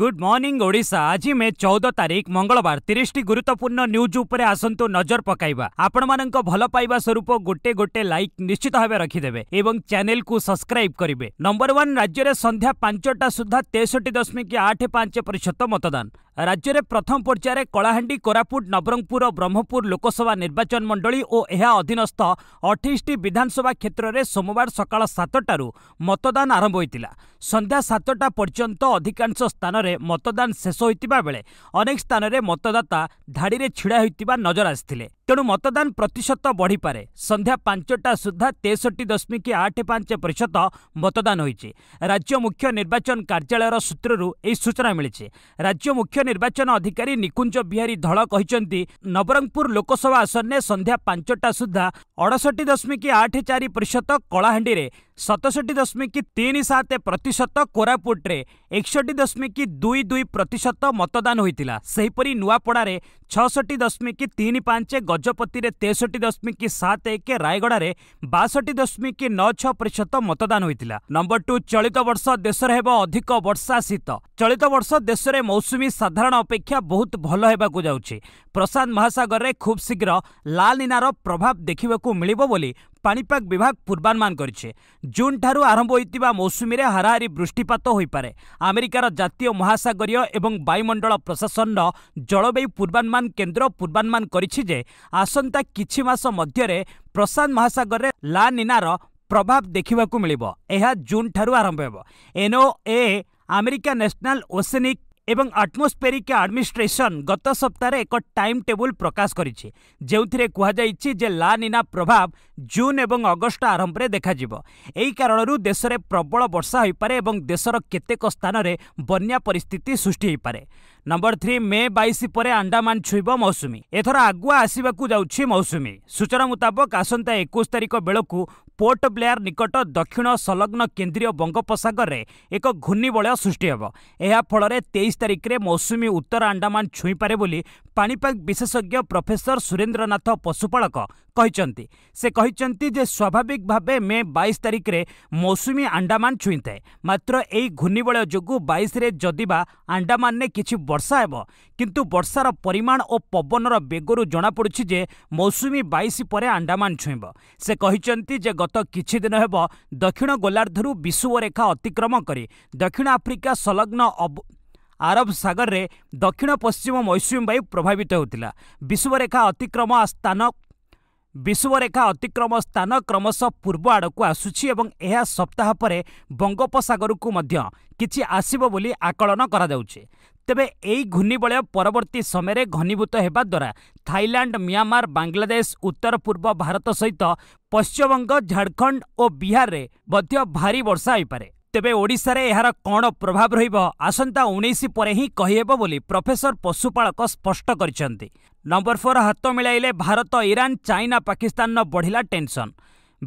good morning Odisha આજ મે ચૌદ તારીખ મંગળવાર ତିରିଶଟି ଗୁରୁତ୍ୱପୂର୍ଣ୍ଣ ନ୍ୟୁଜ୍ ଉପରେ ଆସନ୍ତୁ ନଜର ପକାଇବା ଆପଣମାନଙ୍କ ଭଲ ପାଇବା ସ୍ୱରୂପ ଗୋଟେ ଗୋଟେ ଲାଇକ୍ ନିଶ୍ଚିତ ଭାବେ ରଖିଦେବେ ଏବଂ ଚ୍ୟାନେଲକୁ ସବସ୍କ୍ରାଇବ୍ କରିବେ ନମ୍ବର ୱାନ୍ ରାଜ୍ୟରେ ସନ୍ଧ୍ୟା ପାଞ୍ଚଟା ସୁଦ୍ଧା ତେଷଠି ଦଶମିକ ଆଠ ପାଞ୍ଚ ପ୍ରତିଶତ ମତଦାନ ରାଜ୍ୟରେ ପ୍ରଥମ ପର୍ଯ୍ୟାୟରେ କଳାହାଣ୍ଡି କୋରାପୁଟ ନବରଙ୍ଗପୁର ଓ ବ୍ରହ୍ମପୁର ଲୋକସଭା ନିର୍ବାଚନ ମଣ୍ଡଳୀ ଓ ଏହା ଅଧୀନସ୍ଥ ଅଠେଇଶଟି ବିଧାନସଭା କ୍ଷେତ୍ରରେ ସୋମବାର ସକାଳ ସାତଟାରୁ ମତଦାନ ଆରମ୍ଭ ହୋଇଥିଲା ସନ୍ଧ୍ୟା ସାତଟା ପର୍ଯ୍ୟନ୍ତ ଅଧିକାଂଶ ସ୍ଥାନରେ ମତଦାନ ଶେଷ ହୋଇଥିବା ବେଳେ ଅନେକ ସ୍ଥାନରେ ମତଦାତା ଧାଡ଼ିରେ ଛିଡ଼ା ହୋଇଥିବା ନଜର ଆସିଥିଲେ ତେଣୁ ମତଦାନ ପ୍ରତିଶତ ବଢ଼ିପାରେ ସନ୍ଧ୍ୟା ପାଞ୍ଚଟା ସୁଦ୍ଧା ତେଷଠି ଦଶମିକ ଆଠ ପାଞ୍ଚ ପ୍ରତିଶତ ମତଦାନ ହୋଇଛି ରାଜ୍ୟ ମୁଖ୍ୟ ନିର୍ବାଚନ କାର୍ଯ୍ୟାଳୟର ସୂତ୍ରରୁ ଏହି ସୂଚନା ମିଳିଛି ରାଜ୍ୟ ମୁଖ୍ୟ ନିର୍ବାଚନ ଅଧିକାରୀ ନିକୁଞ୍ଜ ବିହାରୀ ଧଳ କହିଛନ୍ତି ନବରଙ୍ଗପୁର ଲୋକସଭା ଆସନରେ ସନ୍ଧ୍ୟା ପାଞ୍ଚଟା ସୁଦ୍ଧା ଅଡ଼ଷଠି ଦଶମିକ ଆଠ ଚାରି ପ୍ରତିଶତ କଳାହାଣ୍ଡିରେ ସତଷଠି ଦଶମିକ ତିନି ସାତ ପ୍ରତିଶତ କୋରାପୁଟରେ ଏକଷଠି ଦଶମିକ ଦୁଇ ଦୁଇ ପ୍ରତିଶତ ମତଦାନ ହୋଇଥିଲା ସେହିପରି ନୂଆପଡ଼ାରେ ଛଅଷଠି ଦଶମିକ ତିନି ପାଞ୍ଚ ଗଜପତିରେ ତେଷଠି ଦଶମିକ ସାତ ଏକ ରାୟଗଡ଼ାରେ ବାଷଠି ଦଶମିକ ନଅ ଛଅ ପ୍ରତିଶତ ମତଦାନ ହୋଇଥିଲା ନମ୍ବର ଟୁ ଚଳିତ ବର୍ଷ ଦେଶରେ ହେବ ଅଧିକ ବର୍ଷା ଶୀତ ଚଳିତ ବର୍ଷ ଦେଶରେ ମୌସୁମୀ ସାଧାରଣ ଅପେକ୍ଷା ବହୁତ ଭଲ ହେବାକୁ ଯାଉଛି ପ୍ରଶାନ୍ତ ମହାସାଗରରେ ଖୁବ୍ ଶୀଘ୍ର ଲାଲନିନାର ପ୍ରଭାବ ଦେଖିବାକୁ ମିଳିବ ବୋଲି ପାଣିପାଗ ବିଭାଗ ପୂର୍ବାନୁମାନ କରିଛି ଜୁନ୍ଠାରୁ ଆରମ୍ଭ ହୋଇଥିବା ମୌସୁମୀରେ ହାରାହାରି ବୃଷ୍ଟିପାତ ହୋଇପାରେ ଆମେରିକାର ଜାତୀୟ ମହାସାଗରୀୟ ଏବଂ ବାୟୁମଣ୍ଡଳ ପ୍ରଶାସନର ଜଳବାୟୁ ପୂର୍ବାନୁମାନ କେନ୍ଦ୍ର ପୂର୍ବାନୁମାନ କରିଛି ଯେ ଆସନ୍ତା କିଛି ମାସ ମଧ୍ୟରେ ପ୍ରଶାନ୍ତ ମହାସାଗରରେ ଲାନିନାର ପ୍ରଭାବ ଦେଖିବାକୁ ମିଳିବ ଏହା ଜୁନ୍ଠାରୁ ଆରମ୍ଭ ହେବ ଏନ୍ଓଏ ଆମେରିକା ନ୍ୟାସନାଲ୍ ଓସେନିକ୍ ଏବଂ ଆଟ୍ମୋସ୍ଫେରିକ୍ ଆଡମିନିଷ୍ଟ୍ରେସନ୍ ଗତ ସପ୍ତାହରେ ଏକ ଟାଇମ୍ ଟେବୁଲ୍ ପ୍ରକାଶ କରିଛି ଯେଉଁଥିରେ କୁହାଯାଇଛି ଯେ ଲା ନିନା ପ୍ରଭାବ ଜୁନ୍ ଏବଂ ଅଗଷ୍ଟ ଆରମ୍ଭରେ ଦେଖାଯିବ ଏହି କାରଣରୁ ଦେଶରେ ପ୍ରବଳ ବର୍ଷା ହୋଇପାରେ ଏବଂ ଦେଶର କେତେକ ସ୍ଥାନରେ ବନ୍ୟା ପରିସ୍ଥିତି ସୃଷ୍ଟି ହୋଇପାରେ ନମ୍ବର ଥ୍ରୀ ମେ ବାଇଶ ପରେ ଆଣ୍ଡାମାନ ଛୁଇଁବ ମୌସୁମୀ ଏଥର ଆଗୁଆ ଆସିବାକୁ ଯାଉଛି ମୌସୁମୀ ସୂଚନା ମୁତାବକ ଆସନ୍ତା ଏକୋଇଶ ତାରିଖ ବେଳକୁ ପୋର୍ଟ ବ୍ଲେୟାର ନିକଟ ଦକ୍ଷିଣ ସଂଲଗ୍ନ କେନ୍ଦ୍ରୀୟ ବଙ୍ଗୋପସାଗରରେ ଏକ ଘୂର୍ଣ୍ଣିବଳୟ ସୃଷ୍ଟି ହେବ ଏହାଫଳରେ ତେଇଶ ତାରିଖରେ ମୌସୁମୀ ଉତ୍ତର ଆଣ୍ଡାମାନ ଛୁଇଁପାରେ ବୋଲି ପାଣିପାଗ ବିଶେଷଜ୍ଞ ପ୍ରଫେସର ସୁରେନ୍ଦ୍ରନାଥ ପଶୁପାଳକ କହିଛନ୍ତି ସେ କହିଛନ୍ତି ଯେ ସ୍ୱାଭାବିକ ଭାବେ ମେ ବାଇଶ ତାରିଖରେ ମୌସୁମୀ ଆଣ୍ଡାମାନ ଛୁଇଁଥାଏ ମାତ୍ର ଏହି ଘୂର୍ଣ୍ଣିବଳୟ ଯୋଗୁଁ ବାଇଶରେ ଯଦି ବା ଆଣ୍ଡାମାନରେ କିଛି ବର୍ଷା ହେବ କିନ୍ତୁ ବର୍ଷାର ପରିମାଣ ଓ ପବନର ବେଗରୁ ଜଣାପଡ଼ୁଛି ଯେ ମୌସୁମୀ ବାଇଶ ପରେ ଆଣ୍ଡାମାନ ଛୁଇଁବ ସେ କହିଛନ୍ତି ଯେ ଗତ କିଛି ଦିନ ହେବ ଦକ୍ଷିଣ ଗୋଲାର୍ଦ୍ଧରୁ ବିଶୁବରେଖା ଅତିକ୍ରମ କରି ଦକ୍ଷିଣ ଆଫ୍ରିକା ସଂଲଗ୍ନ ଆରବ ସାଗରରେ ଦକ୍ଷିଣ ପଶ୍ଚିମ ମୌସୁମୀ ବାୟୁ ପ୍ରଭାବିତ ହେଉଥିଲା ବିଶୁବରେଖା ଅତିକ୍ରମ ସ୍ଥାନ ବିଷୁବରେଖା ଅତିକ୍ରମ ସ୍ଥାନ କ୍ରମଶଃ ପୂର୍ବ ଆଡ଼କୁ ଆସୁଛି ଏବଂ ଏହା ସପ୍ତାହ ପରେ ବଙ୍ଗୋପସାଗରକୁ ମଧ୍ୟ କିଛି ଆସିବ ବୋଲି ଆକଳନ କରାଯାଉଛି ତେବେ ଏହି ଘୂର୍ଣ୍ଣିବଳୟ ପରବର୍ତ୍ତୀ ସମୟରେ ଘନୀଭୂତ ହେବା ଦ୍ୱାରା ଥାଇଲାଣ୍ଡ ମିଆଁମାର ବାଂଲାଦେଶ ଉତ୍ତର ପୂର୍ବ ଭାରତ ସହିତ ପଶ୍ଚିମବଙ୍ଗ ଝାଡ଼ଖଣ୍ଡ ଓ ବିହାରରେ ମଧ୍ୟ ଭାରି ବର୍ଷା ହୋଇପାରେ ତେବେ ଓଡ଼ିଶାରେ ଏହାର କ'ଣ ପ୍ରଭାବ ରହିବ ଆସନ୍ତା ଉଣେଇଶ ପରେ ହିଁ କହିହେବ ବୋଲି ପ୍ରଫେସର ପଶୁପାଳକ ସ୍ପଷ୍ଟ କରିଛନ୍ତି ନମ୍ବର ଫୋର୍ ହାତ ମିଳାଇଲେ ଭାରତ ଇରାନ୍ ଚାଇନା ପାକିସ୍ତାନର ବଢ଼ିଲା ଟେନସନ୍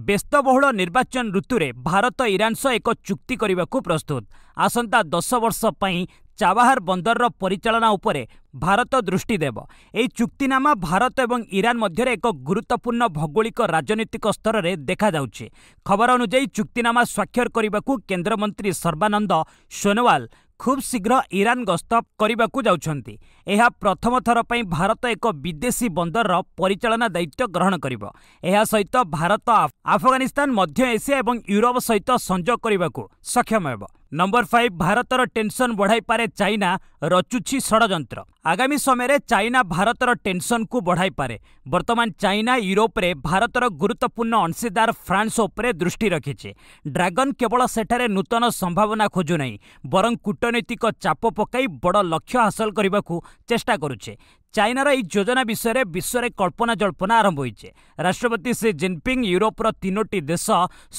ବ୍ୟସ୍ତବହୁଳ ନିର୍ବାଚନ ଋତୁରେ ଭାରତ ଇରାନ୍ ସହ ଏକ ଚୁକ୍ତି କରିବାକୁ ପ୍ରସ୍ତୁତ ଆସନ୍ତା ଦଶ ବର୍ଷ ପାଇଁ ଚାବାହାର ବନ୍ଦରର ପରିଚାଳନା ଉପରେ ଭାରତ ଦୃଷ୍ଟି ଦେବ ଏହି ଚୁକ୍ତିନାମା ଭାରତ ଏବଂ ଇରାନ୍ ମଧ୍ୟରେ ଏକ ଗୁରୁତ୍ୱପୂର୍ଣ୍ଣ ଭୌଗୋଳିକ ରାଜନୈତିକ ସ୍ତରରେ ଦେଖାଯାଉଛି ଖବର ଅନୁଯାୟୀ ଚୁକ୍ତିନାମା ସ୍ୱାକ୍ଷର କରିବାକୁ କେନ୍ଦ୍ରମନ୍ତ୍ରୀ ସର୍ବାନନ୍ଦ ସୋନୱାଲ ଖୁବ୍ ଶୀଘ୍ର ଇରାନ୍ ଗସ୍ତ କରିବାକୁ ଯାଉଛନ୍ତି ଏହା ପ୍ରଥମ ଥର ପାଇଁ ଭାରତ ଏକ ବିଦେଶୀ ବନ୍ଦରର ପରିଚାଳନା ଦାୟିତ୍ୱ ଗ୍ରହଣ କରିବ ଏହା ସହିତ ଭାରତ ଆଫଗାନିସ୍ତାନ ମଧ୍ୟ ଏସିଆ ଏବଂ ୟୁରୋପ ସହିତ ସଂଯୋଗ କରିବାକୁ ସକ୍ଷମ ହେବ ନମ୍ବର ଫାଇଭ୍ ଭାରତର ଟେନ୍ସନ୍ ବଢ଼ାଇପାରେ ଚାଇନା ରଚୁଛି ଷଡ଼ଯନ୍ତ୍ର ଆଗାମୀ ସମୟରେ ଚାଇନା ଭାରତର ଟେନ୍ସନ୍କୁ ବଢ଼ାଇପାରେ ବର୍ତ୍ତମାନ ଚାଇନା ୟୁରୋପରେ ଭାରତର ଗୁରୁତ୍ୱପୂର୍ଣ୍ଣ ଅଂଶୀଦାର ଫ୍ରାନ୍ସ ଉପରେ ଦୃଷ୍ଟି ରଖିଛି ଡ୍ରାଗନ୍ କେବଳ ସେଠାରେ ନୂତନ ସମ୍ଭାବନା ଖୋଜୁନାହିଁ ବରଂ କୂଟନୈତିକ ଚାପ ପକାଇ ବଡ଼ ଲକ୍ଷ୍ୟ ହାସଲ କରିବାକୁ ଚେଷ୍ଟା କରୁଛି ଚାଇନାର ଏହି ଯୋଜନା ବିଷୟରେ ବିଶ୍ୱରେ କଳ୍ପନା ଜଳ୍ପନା ଆରମ୍ଭ ହୋଇଛି ରାଷ୍ଟ୍ରପତି ଶ୍ରୀ ଜିନ୍ପିଙ୍ଗ୍ ୟୁରୋପର ତିନୋଟି ଦେଶ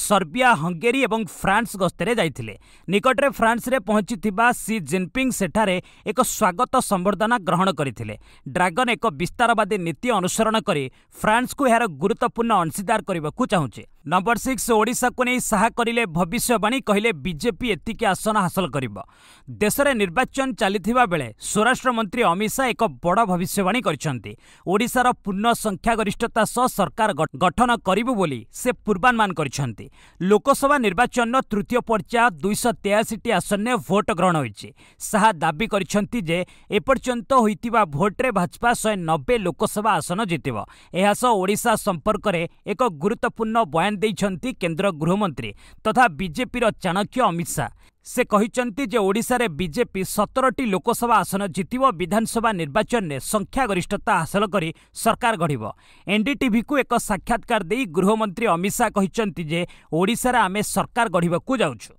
ସର୍ବିଆ ହଙ୍ଗେରୀ ଏବଂ ଫ୍ରାନ୍ସ ଗସ୍ତରେ ଯାଇଥିଲେ ନିକଟରେ ଫ୍ରାନ୍ସରେ ପହଞ୍ଚିଥିବା ଶ୍ରୀ ଜିନ୍ପିଙ୍ଗ୍ ସେଠାରେ ଏକ ସ୍ୱାଗତ ସମ୍ବର୍ଦ୍ଧନା ଗ୍ରହଣ କରିଥିଲେ ଡ୍ରାଗନ୍ ଏକ ବିସ୍ତାରବାଦୀ ନୀତି ଅନୁସରଣ କରି ଫ୍ରାନ୍ସକୁ ଏହାର ଗୁରୁତ୍ୱପୂର୍ଣ୍ଣ ଅଂଶୀଦାର କରିବାକୁ ଚାହୁଁଛି ନମ୍ବର ସିକ୍ସ ଓଡ଼ିଶାକୁ ନେଇ ସାହା କରିଲେ ଭବିଷ୍ୟବାଣୀ କହିଲେ ବିଜେପି ଏତିକି ଆସନ ହାସଲ କରିବ ଦେଶରେ ନିର୍ବାଚନ ଚାଲିଥିବା ବେଳେ ସ୍ୱରାଷ୍ଟ୍ରମନ୍ତ୍ରୀ ଅମିତ ଶାହା ଏକ ବଡ଼ ଭବିଷ୍ୟବାଣୀ କରିଛନ୍ତି ଓଡ଼ିଶାର ପୂର୍ଣ୍ଣ ସଂଖ୍ୟାଗରିଷ୍ଠତା ସହ ସରକାର ଗଠନ କରିବୁ ବୋଲି ସେ ପୂର୍ବାନୁମାନ କରିଛନ୍ତି ଲୋକସଭା ନିର୍ବାଚନର ତୃତୀୟ ପର୍ଯ୍ୟାୟ ଦୁଇଶହ ତେୟାଅଶୀଟି ଆସନରେ ଭୋଟ ଗ୍ରହଣ ହୋଇଛି ଶାହା ଦାବି କରିଛନ୍ତି ଯେ ଏପର୍ଯ୍ୟନ୍ତ ହୋଇଥିବା ଭୋଟ୍ରେ ଭାଜପା ଶହେ ନବେ ଲୋକସଭା ଆସନ ଜିତିବ ଏହା ସହ ଓଡ଼ିଶା ସମ୍ପର୍କରେ ଏକ ଗୁରୁତ୍ୱପୂର୍ଣ୍ଣ ବୟାନ ଦେଇଛନ୍ତି କେନ୍ଦ୍ର ଗୃହମନ୍ତ୍ରୀ ତଥା ବିଜେପିର ଚାଣକ୍ୟ ଅମିତ ଶାହା ସେ କହିଛନ୍ତି ଯେ ଓଡ଼ିଶାରେ ବିଜେପି ସତରଟି ଲୋକସଭା ଆସନ ଜିତିବ ବିଧାନସଭା ନିର୍ବାଚନରେ ସଂଖ୍ୟାଗରିଷ୍ଠତା ହାସଲ କରି ସରକାର ଗଢ଼ିବ ଏନ୍ଡିଟିଭିକୁ ଏକ ସାକ୍ଷାତକାର ଦେଇ ଗୃହମନ୍ତ୍ରୀ ଅମିତ ଶାହା କହିଛନ୍ତି ଯେ ଓଡ଼ିଶାରେ ଆମେ ସରକାର ଗଢ଼ିବାକୁ ଯାଉଛୁ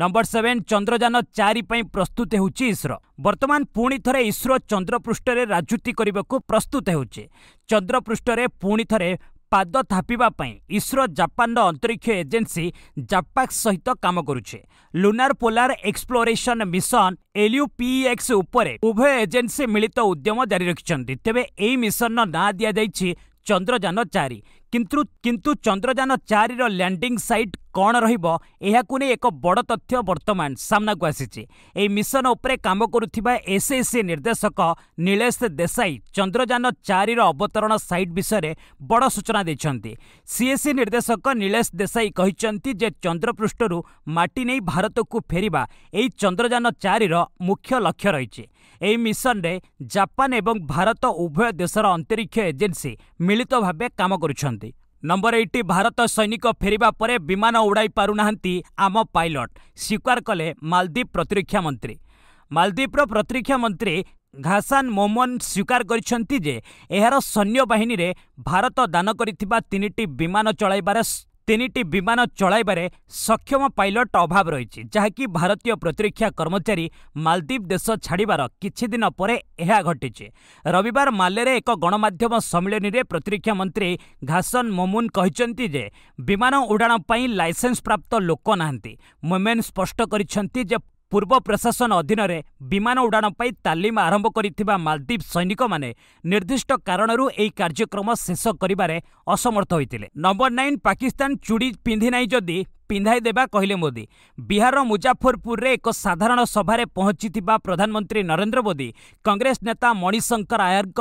ନମ୍ବର ସେଭେନ୍ ଚନ୍ଦ୍ରଯାନ ଚାରି ପାଇଁ ପ୍ରସ୍ତୁତ ହେଉଛି ଇସ୍ରୋ ବର୍ତ୍ତମାନ ପୁଣି ଥରେ ଇସ୍ରୋ ଚନ୍ଦ୍ରପୃଷ୍ଠରେ ରାଜୁତି କରିବାକୁ ପ୍ରସ୍ତୁତ ହେଉଛି ଚନ୍ଦ୍ରପୃଷ୍ଠରେ ପୁଣି ଥରେ ପାଦ ଥାପିବା ପାଇଁ ଇସ୍ରୋ ଜାପାନର ଅନ୍ତରୀକ୍ଷ ଏଜେନ୍ସି ଜାପାକ୍ ସହିତ କାମ କରୁଛି lunar polar exploration mission LUPEX ଉପରେ ଉଭୟ ଏଜେନ୍ସି ମିଳିତ ଉଦ୍ୟମ ଜାରି ରଖିଛନ୍ତି ତେବେ ଏହି ମିଶନର ନାଁ ଦିଆଯାଇଛି ଚନ୍ଦ୍ରଯାନ ଚାରି କିନ୍ତୁ କିନ୍ତୁ ଚନ୍ଦ୍ରଯାନ ଚାରିର ଲ୍ୟାଣ୍ଡିଂ ସାଇଟ୍ କ'ଣ ରହିବ ଏହାକୁ ନେଇ ଏକ ବଡ଼ ତଥ୍ୟ ବର୍ତ୍ତମାନ ସାମ୍ନାକୁ ଆସିଛି ଏହି ମିଶନ ଉପରେ କାମ କରୁଥିବା ଏସ୍ଏସି ନିର୍ଦ୍ଦେଶକ ନୀଳେଶ ଦେଶାଇ ଚନ୍ଦ୍ରଯାନ ଚାରିର ଅବତରଣ ସାଇଟ୍ ବିଷୟରେ ବଡ଼ ସୂଚନା ଦେଇଛନ୍ତି ସିଏସି ନିର୍ଦ୍ଦେଶକ ନୀଳେଶ ଦେଶାଇ କହିଛନ୍ତି ଯେ ଚନ୍ଦ୍ରପୃଷ୍ଠରୁ ମାଟି ନେଇ ଭାରତକୁ ଫେରିବା ଏହି ଚନ୍ଦ୍ରଯାନ ଚାରିର ମୁଖ୍ୟ ଲକ୍ଷ୍ୟ ରହିଛି ଏହି ମିଶନରେ ଜାପାନ ଏବଂ ଭାରତ ଉଭୟ ଦେଶର ଅନ୍ତରୀକ୍ଷ ଏଜେନ୍ସି ମିଳିତ ଭାବେ କାମ କରୁଛନ୍ତି ନମ୍ବର ଏଇଟି ଭାରତ ସୈନିକ ଫେରିବା ପରେ ବିମାନ ଉଡ଼ାଇ ପାରୁନାହାନ୍ତି ଆମ ପାଇଲଟ ସ୍ୱୀକାର କଲେ ମାଳଦ୍ୱୀପ ପ୍ରତିରକ୍ଷା ମନ୍ତ୍ରୀ ମାଲଦ୍ୱୀପର ପ୍ରତିରକ୍ଷା ମନ୍ତ୍ରୀ ଘାସାନ୍ ମୋମନ୍ ସ୍ୱୀକାର କରିଛନ୍ତି ଯେ ଏହାର ସୈନ୍ୟବାହିନୀରେ ଭାରତ ଦାନ କରିଥିବା ତିନିଟି ବିମାନ ଚଳାଇବାରେ ତିନିଟି ବିମାନ ଚଳାଇବାରେ ସକ୍ଷମ ପାଇଲଟ ଅଭାବ ରହିଛି ଯାହାକି ଭାରତୀୟ ପ୍ରତିରକ୍ଷା କର୍ମଚାରୀ ମାଳଦ୍ୱୀପ ଦେଶ ଛାଡ଼ିବାର କିଛି ଦିନ ପରେ ଏହା ଘଟିଛି ରବିବାର ମାଲେରେ ଏକ ଗଣମାଧ୍ୟମ ସମ୍ମିଳନୀରେ ପ୍ରତିରକ୍ଷା ମନ୍ତ୍ରୀ ଘାସନ୍ ମୋମୁନ୍ କହିଛନ୍ତି ଯେ ବିମାନ ଉଡ଼ାଣ ପାଇଁ ଲାଇସେନ୍ସ ପ୍ରାପ୍ତ ଲୋକ ନାହାନ୍ତି ମୋମେନ୍ ସ୍ପଷ୍ଟ କରିଛନ୍ତି ଯେ ପୂର୍ବ ପ୍ରଶାସନ ଅଧୀନରେ ବିମାନ ଉଡ଼ାଣ ପାଇଁ ତାଲିମ ଆରମ୍ଭ କରିଥିବା ମାଲଦ୍ୱୀପ ସୈନିକମାନେ ନିର୍ଦ୍ଦିଷ୍ଟ କାରଣରୁ ଏହି କାର୍ଯ୍ୟକ୍ରମ ଶେଷ କରିବାରେ ଅସମର୍ଥ ହୋଇଥିଲେ ନମ୍ବର ନାଇନ୍ ପାକିସ୍ତାନ ଚୁଡ଼ି ପିନ୍ଧି ନାହିଁ ଯଦି ପିନ୍ଧାଇ ଦେବା କହିଲେ ମୋଦି ବିହାରର ମୁଜାଫରପୁରରେ ଏକ ସାଧାରଣ ସଭାରେ ପହଞ୍ଚିଥିବା ପ୍ରଧାନମନ୍ତ୍ରୀ ନରେନ୍ଦ୍ର ମୋଦି କଂଗ୍ରେସ ନେତା ମଣିଶଙ୍କର ଆୟରଙ୍କ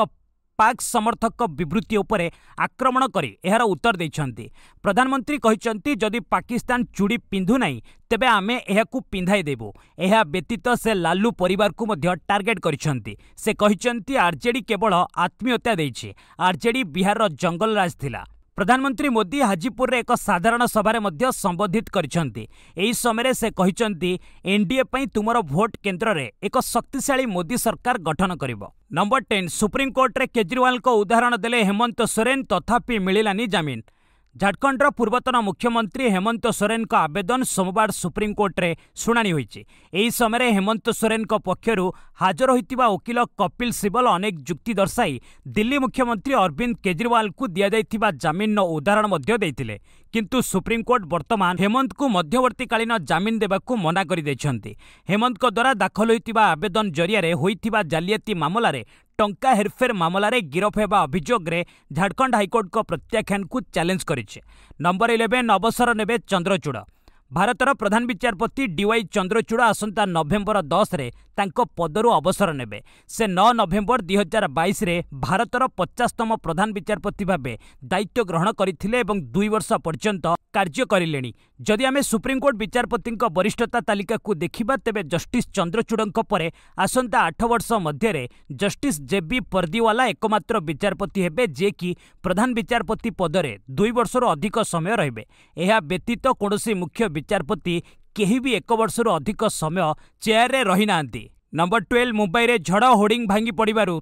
ପାକ୍ ସମର୍ଥକ ବିବୃତ୍ତି ଉପରେ ଆକ୍ରମଣ କରି ଏହାର ଉତ୍ତର ଦେଇଛନ୍ତି ପ୍ରଧାନମନ୍ତ୍ରୀ କହିଛନ୍ତି ଯଦି ପାକିସ୍ତାନ ଚୁଡ଼ି ପିନ୍ଧୁ ନାହିଁ ତେବେ ଆମେ ଏହାକୁ ପିନ୍ଧାଇ ଦେବୁ ଏହା ବ୍ୟତୀତ ସେ ଲାଲୁ ପରିବାରକୁ ମଧ୍ୟ ଟାର୍ଗେଟ୍ କରିଛନ୍ତି ସେ କହିଛନ୍ତି ଆର୍ଜେଡି କେବଳ ଆତ୍ମୀୟତା ଦେଇଛି ଆର୍ଜେଡି ବିହାରର ଜଙ୍ଗଲ ଥିଲା ପ୍ରଧାନମନ୍ତ୍ରୀ ମୋଦି ହାଜିପୁରରେ ଏକ ସାଧାରଣ ସଭାରେ ମଧ୍ୟ ସମ୍ବୋଧିତ କରିଛନ୍ତି ଏହି ସମୟରେ ସେ କହିଛନ୍ତି ଏନ୍ଡିଏ ପାଇଁ ତୁମର ଭୋଟ୍ କେନ୍ଦ୍ରରେ ଏକ ଶକ୍ତିଶାଳୀ ମୋଦି ସରକାର ଗଠନ କରିବ ନମ୍ବର ଟେନ୍ ସୁପ୍ରିମକୋର୍ଟରେ କେଜରିୱାଲଙ୍କ ଉଦାହରଣ ଦେଲେ ହେମନ୍ତ ସୋରେନ ତଥାପି ମିଳିଲାନି ଜାମିନ ଝାଡ଼ଖଣ୍ଡର ପୂର୍ବତନ ମୁଖ୍ୟମନ୍ତ୍ରୀ ହେମନ୍ତ ସୋରେନଙ୍କ ଆବେଦନ ସୋମବାର ସୁପ୍ରିମକୋର୍ଟରେ ଶୁଣାଣି ହୋଇଛି ଏହି ସମୟରେ ହେମନ୍ତ ସୋରେନଙ୍କ ପକ୍ଷରୁ ହାଜର ହୋଇଥିବା ଓକିଲ କପିଲ ସିବଲ ଅନେକ ଯୁକ୍ତି ଦର୍ଶାଇ ଦିଲ୍ଲୀ ମୁଖ୍ୟମନ୍ତ୍ରୀ ଅରବିନ୍ଦ କେଜରିୱାଲଙ୍କୁ ଦିଆଯାଇଥିବା ଜାମିନର ଉଦାହରଣ ମଧ୍ୟ ଦେଇଥିଲେ କିନ୍ତୁ ସୁପ୍ରିମକୋର୍ଟ ବର୍ତ୍ତମାନ ହେମନ୍ତଙ୍କୁ ମଧ୍ୟବର୍ତ୍ତୀକାଳୀନ ଜାମିନ ଦେବାକୁ ମନା କରିଦେଇଛନ୍ତି ହେମନ୍ତଙ୍କ ଦ୍ୱାରା ଦାଖଲ ହୋଇଥିବା ଆବେଦନ ଜରିଆରେ ହୋଇଥିବା ଜାଲିଆତି ମାମଲାରେ ଟଙ୍କା ହେରଫେର ମାମଲାରେ ଗିରଫ ହେବା ଅଭିଯୋଗରେ ଝାଡ଼ଖଣ୍ଡ ହାଇକୋର୍ଟଙ୍କ ପ୍ରତ୍ୟାଖ୍ୟାନକୁ ଚ୍ୟାଲେଞ୍ଜ କରିଛି ନମ୍ବର ଇଲେଭେନ୍ ଅବସର ନେବେ ଚନ୍ଦ୍ରଚୂଡ଼ ଭାରତର ପ୍ରଧାନ ବିଚାରପତି ଡିୱାଇ ଚନ୍ଦ୍ରଚୂଡ଼ ଆସନ୍ତା ନଭେମ୍ବର ଦଶରେ ତାଙ୍କ ପଦରୁ ଅବସର ନେବେ ସେ ନଅ ନଭେମ୍ବର ଦୁଇହଜାର ବାଇଶରେ ଭାରତର ପଚାଶତମ ପ୍ରଧାନ ବିଚାରପତି ଭାବେ ଦାୟିତ୍ୱ ଗ୍ରହଣ କରିଥିଲେ ଏବଂ ଦୁଇ ବର୍ଷ ପର୍ଯ୍ୟନ୍ତ कार्य करे जदि आम सुप्रीमकोर्ट विचारपति वरिष्ठता तालिका को देखा तेज जस्ट चंद्रचूड़ आसंता आठ वर्ष मध्य जस्ट जेबी पर्दीवाला एकम्र विचारपति हे जेकि प्रधान विचारपति पदर दुई वर्ष अधिक समय रेतीत तो कौन मुख्य विचारपति कहीं भी एक बर्ष रू अधिक समय चेयर रही ना नंबर ट्वेल्व मुंबई में झड़ होर्ड भांगी पड़ू